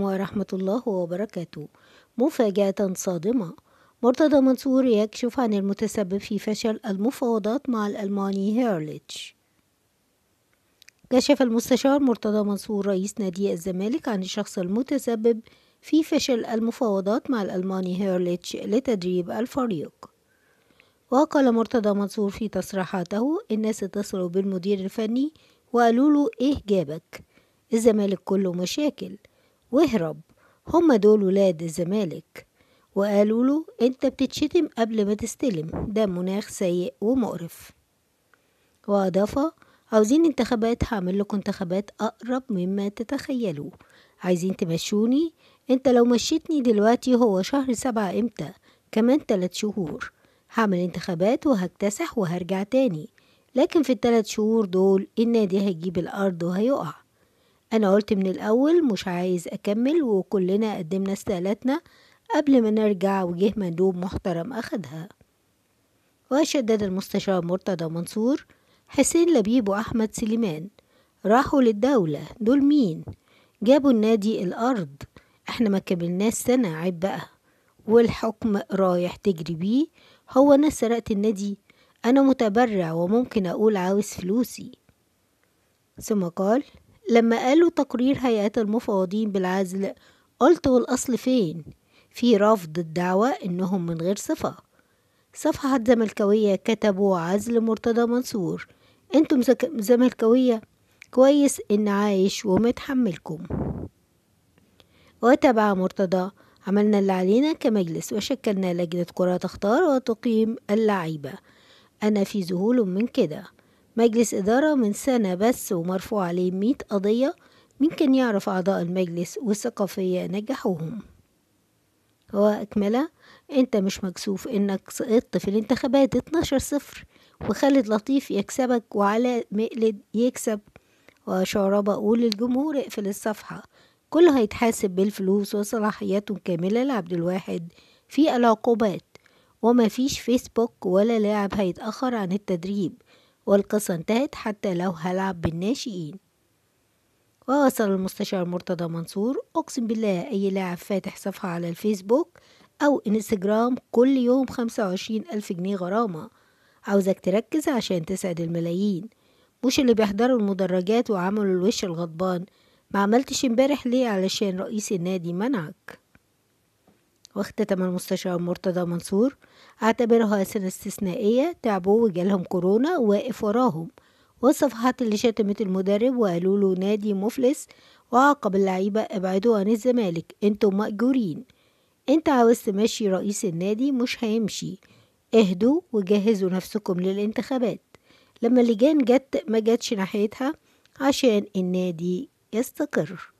ورحمة الله وبركاته مفاجأة صادمة مرتضى منصور يكشف عن المتسبب في فشل المفاوضات مع الألماني هيرليتش كشف المستشار مرتضى منصور رئيس نادي الزمالك عن الشخص المتسبب في فشل المفاوضات مع الألماني هيرليتش لتدريب الفريق وقال مرتضى منصور في تصريحاته الناس اتصلوا بالمدير الفني وقالوا له ايه جابك الزمالك كله مشاكل واهرب هما دول ولاد الزمالك وقالوا له انت بتتشتم قبل ما تستلم ده مناخ سيء ومقرف وأضاف عاوزين انتخابات هعمل لكم انتخابات أقرب مما تتخيلوا عايزين تمشوني انت لو مشيتني دلوقتي هو شهر سبعة امتى كمان تلات شهور هعمل انتخابات وهكتسح وهرجع تاني لكن في التلات شهور دول النادي هيجيب الأرض وهيقع أنا قلت من الأول مش عايز أكمل وكلنا قدمنا استقالتنا قبل ما نرجع وجه مندوب محترم أخدها وشدد المستشار مرتضى منصور حسين لبيب وأحمد سليمان راحوا للدولة دول مين؟ جابوا النادي الأرض احنا ما كملناش سنة عيب بقى والحكم رايح تجري بيه هو أنا سرقت النادي أنا متبرع وممكن أقول عاوز فلوسي ثم قال لما قالوا تقرير هيئات المفوضين بالعزل قلت والأصل فين؟ في رفض الدعوة إنهم من غير صفة صفحة زملكاوية كتبوا عزل مرتضى منصور انتم زملكاوية كويس إن عايش ومتحملكم وتبع مرتضى عملنا اللي علينا كمجلس وشكلنا لجنة كرة تختار وتقيم اللعيبة أنا في ذهول من كده مجلس إدارة من سنة بس ومرفوع عليه مية قضية مين كان يعرف أعضاء المجلس والثقافية نجحوهم هو أكملة أنت مش مكسوف إنك سقطت في الانتخابات 12 صفر وخالد لطيف يكسبك وعلاء مقلد يكسب وشعراء بقول للجمهور اقفل الصفحة كله هيتحاسب بالفلوس وصلاحيات كاملة لعبد الواحد في العقوبات وما فيش فيسبوك ولا لاعب هيتأخر عن التدريب والقصة انتهت حتى لو هلعب بالناشئين ووصل المستشار مرتضى منصور أقسم بالله أي لاعب فاتح صفحة على الفيسبوك أو إنستجرام كل يوم خمسة وعشرين ألف جنيه غرامة عاوزك تركز عشان تسعد الملايين مش اللي بيحضروا المدرجات وعملوا الوش الغضبان ما عملتش امبارح ليه علشان رئيس النادي منعك واختتم المستشار مرتضى منصور اعتبرها سنة استثنائية تعبوا وجالهم كورونا واقف وراهم والصفحات اللي شتمت المدرب وقالوا له نادي مفلس وعاقب اللعيبة ابعدوا عن الزمالك انتوا مأجورين انت عاوز تمشي رئيس النادي مش هيمشي اهدوا وجهزوا نفسكم للانتخابات لما اللجان جت ما جاتش ناحيتها عشان النادي يستقر